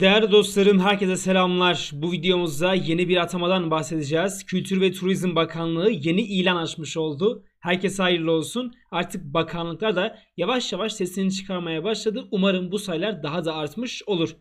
Değerli dostlarım herkese selamlar. Bu videomuzda yeni bir atamadan bahsedeceğiz. Kültür ve Turizm Bakanlığı yeni ilan açmış oldu. Herkese hayırlı olsun. Artık bakanlıklar da yavaş yavaş sesini çıkarmaya başladı. Umarım bu sayılar daha da artmış olur.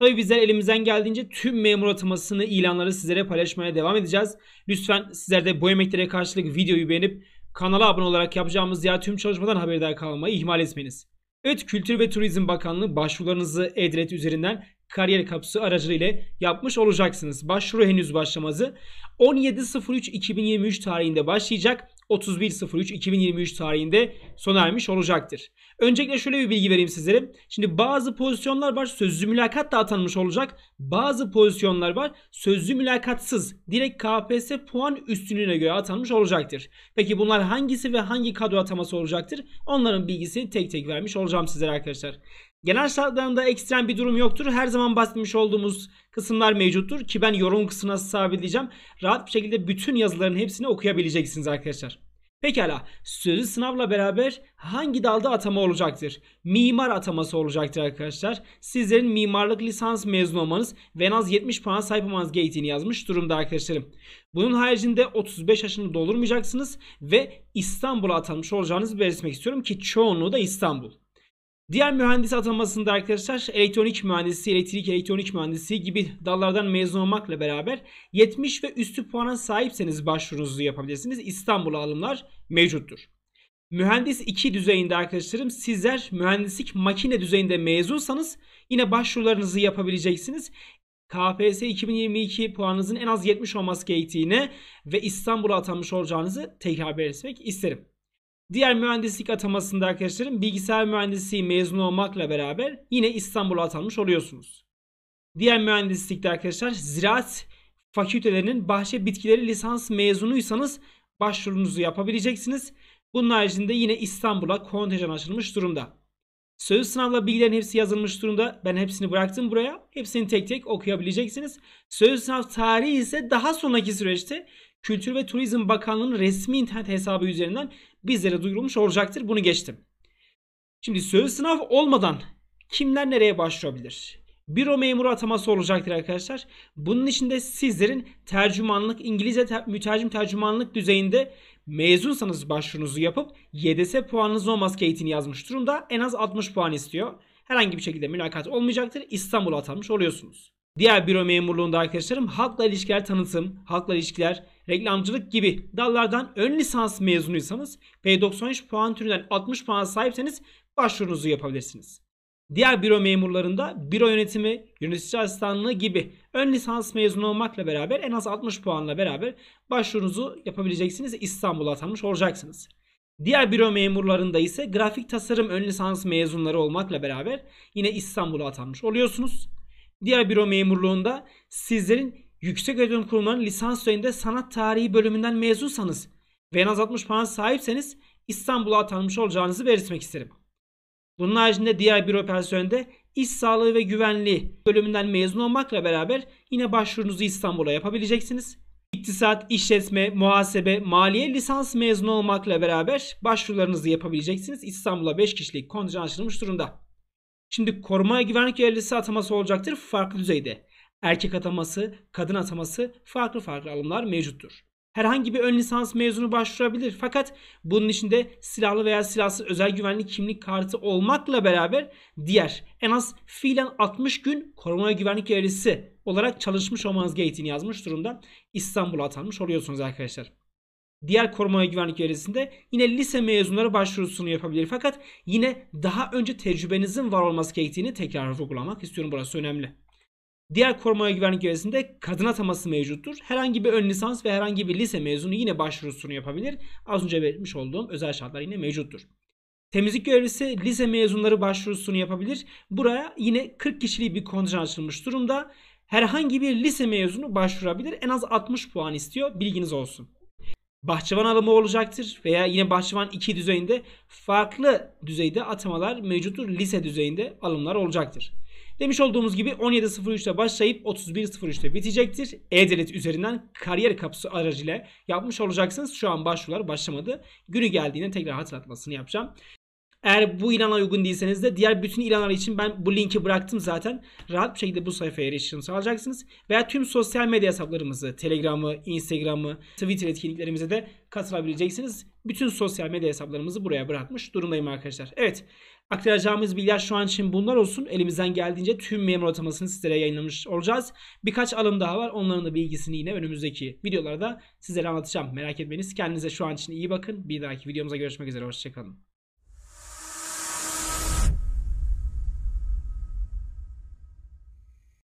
Tabi bizler elimizden geldiğince tüm memur atamasını ilanları sizlere paylaşmaya devam edeceğiz. Lütfen sizler de bu emeklere karşılık videoyu beğenip kanala abone olarak yapacağımız diğer tüm çalışmadan haberdar kalmayı ihmal etmeyiniz. Evet Kültür ve Turizm Bakanlığı başvurularınızı e üzerinden kariyer kapısı aracılığıyla yapmış olacaksınız. Başvuru henüz başlamazı 17.03.2023 tarihinde başlayacak. 31.03.2023 tarihinde sona ermiş olacaktır. Öncelikle şöyle bir bilgi vereyim sizlere. Şimdi bazı pozisyonlar var sözlü mülakat da atanmış olacak. Bazı pozisyonlar var sözlü mülakatsız direkt KPSS puan üstünlüğüne göre atanmış olacaktır. Peki bunlar hangisi ve hangi kadro ataması olacaktır? Onların bilgisini tek tek vermiş olacağım sizlere arkadaşlar. Genel şartlarında ekstrem bir durum yoktur. Her zaman bahsetmiş olduğumuz kısımlar mevcuttur ki ben yorum kısmına sabitleyeceğim. Rahat bir şekilde bütün yazıların hepsini okuyabileceksiniz arkadaşlar. Pekala sözlü sınavla beraber hangi dalda atama olacaktır? Mimar ataması olacaktır arkadaşlar. Sizlerin mimarlık lisans mezun olmanız ve en az 70 puan sahip olmanız gerektiğini yazmış durumda arkadaşlarım. Bunun haricinde 35 yaşını doldurmayacaksınız ve İstanbul'a atanmış olacağınızı belirtmek istiyorum ki çoğunluğu da İstanbul. Diğer mühendis atamasında arkadaşlar elektronik mühendisi, elektrik elektronik mühendisi gibi dallardan mezun olmakla beraber 70 ve üstü puana sahipseniz başvurunuzu yapabilirsiniz. İstanbul'a alımlar mevcuttur. Mühendis 2 düzeyinde arkadaşlarım sizler mühendislik makine düzeyinde mezunsanız yine başvurularınızı yapabileceksiniz. KPSS 2022 puanınızın en az 70 olması gerektiğini ve İstanbul'a atanmış olacağınızı tekrar belirtmek isterim. Diğer mühendislik atamasında arkadaşlarım bilgisayar mühendisliği mezun olmakla beraber yine İstanbul'a atanmış oluyorsunuz. Diğer mühendislikte arkadaşlar ziraat fakültelerinin bahçe bitkileri lisans mezunuysanız başvurunuzu yapabileceksiniz. Bunun haricinde yine İstanbul'a kontenjan açılmış durumda. Söz sınavla bilgilerin hepsi yazılmış durumda. Ben hepsini bıraktım buraya. Hepsini tek tek okuyabileceksiniz. Söz sınav tarihi ise daha sonraki süreçte Kültür ve Turizm Bakanlığı'nın resmi internet hesabı üzerinden bizlere duyurulmuş olacaktır. Bunu geçtim. Şimdi sözlü sınav olmadan kimler nereye başvurabilir? Büro memuru ataması olacaktır arkadaşlar. Bunun için de sizlerin tercümanlık, İngilizce ter, mütercim tercümanlık düzeyinde mezunsanız başvurunuzu yapıp YDS puanınız olmaz eğitini yazmış durumda. En az 60 puan istiyor. Herhangi bir şekilde mülakat olmayacaktır. İstanbul'a atanmış oluyorsunuz. Diğer büro memurluğunda arkadaşlarım halkla ilişkiler tanıtım, halkla ilişkiler reklamcılık gibi dallardan ön lisans mezunuysanız ve 93 puan türünden 60 puan sahipseniz başvurunuzu yapabilirsiniz. Diğer büro memurlarında büro yönetimi, yönetici asistanlığı gibi ön lisans mezunu olmakla beraber en az 60 puanla beraber başvurunuzu yapabileceksiniz. İstanbul'a atanmış olacaksınız. Diğer büro memurlarında ise grafik tasarım ön lisans mezunları olmakla beraber yine İstanbul'a atanmış oluyorsunuz. Diğer büro memurluğunda sizlerin yüksek öğretim kurumlarının lisans düzeyinde sanat tarihi bölümünden mezunsanız ve en az 60 puan sahipseniz İstanbul'a atanmış olacağınızı belirtmek isterim. Bunun haricinde diğer bir operasyonda iş sağlığı ve güvenliği bölümünden mezun olmakla beraber yine başvurunuzu İstanbul'a yapabileceksiniz. İktisat, işletme, muhasebe, maliye lisans mezunu olmakla beraber başvurularınızı yapabileceksiniz. İstanbul'a 5 kişilik kontenjan açılmış durumda. Şimdi koruma güvenlik görevlisi ataması olacaktır farklı düzeyde erkek ataması, kadın ataması farklı farklı alımlar mevcuttur. Herhangi bir ön lisans mezunu başvurabilir fakat bunun içinde silahlı veya silahsız özel güvenlik kimlik kartı olmakla beraber diğer en az fiilen 60 gün korona güvenlik görevlisi olarak çalışmış olmanız gerektiğini yazmış durumda İstanbul'a atanmış oluyorsunuz arkadaşlar. Diğer koruma güvenlik görevlisinde yine lise mezunları başvurusunu yapabilir. Fakat yine daha önce tecrübenizin var olması gerektiğini tekrar vurgulamak istiyorum. Burası önemli. Diğer korumaya güvenlik görevlisinde kadın ataması mevcuttur. Herhangi bir ön lisans ve herhangi bir lise mezunu yine başvurusunu yapabilir. Az önce belirtmiş olduğum özel şartlar yine mevcuttur. Temizlik görevlisi lise mezunları başvurusunu yapabilir. Buraya yine 40 kişilik bir kontenjan açılmış durumda. Herhangi bir lise mezunu başvurabilir. En az 60 puan istiyor. Bilginiz olsun. Bahçıvan alımı olacaktır veya yine Bahçıvan 2 düzeyinde farklı düzeyde atamalar mevcuttur. Lise düzeyinde alımlar olacaktır. Demiş olduğumuz gibi 17.03'te başlayıp 31.03'te bitecektir. E-Devlet üzerinden kariyer kapısı aracıyla yapmış olacaksınız. Şu an başvurular başlamadı. Günü geldiğinde tekrar hatırlatmasını yapacağım. Eğer bu ilana uygun değilseniz de diğer bütün ilanlar için ben bu linki bıraktım zaten. Rahat bir şekilde bu sayfaya erişim sağlayacaksınız. Veya tüm sosyal medya hesaplarımızı, Telegram'ı, Instagram'ı, Twitter etkinliklerimize de katılabileceksiniz. Bütün sosyal medya hesaplarımızı buraya bırakmış durumdayım arkadaşlar. Evet aktaracağımız bilgiler şu an için bunlar olsun. Elimizden geldiğince tüm memur atamasını sizlere yayınlamış olacağız. Birkaç alım daha var. Onların da bilgisini yine önümüzdeki videolarda sizlere anlatacağım. Merak etmeyiniz. Kendinize şu an için iyi bakın. Bir dahaki videomuza görüşmek üzere. Hoşçakalın.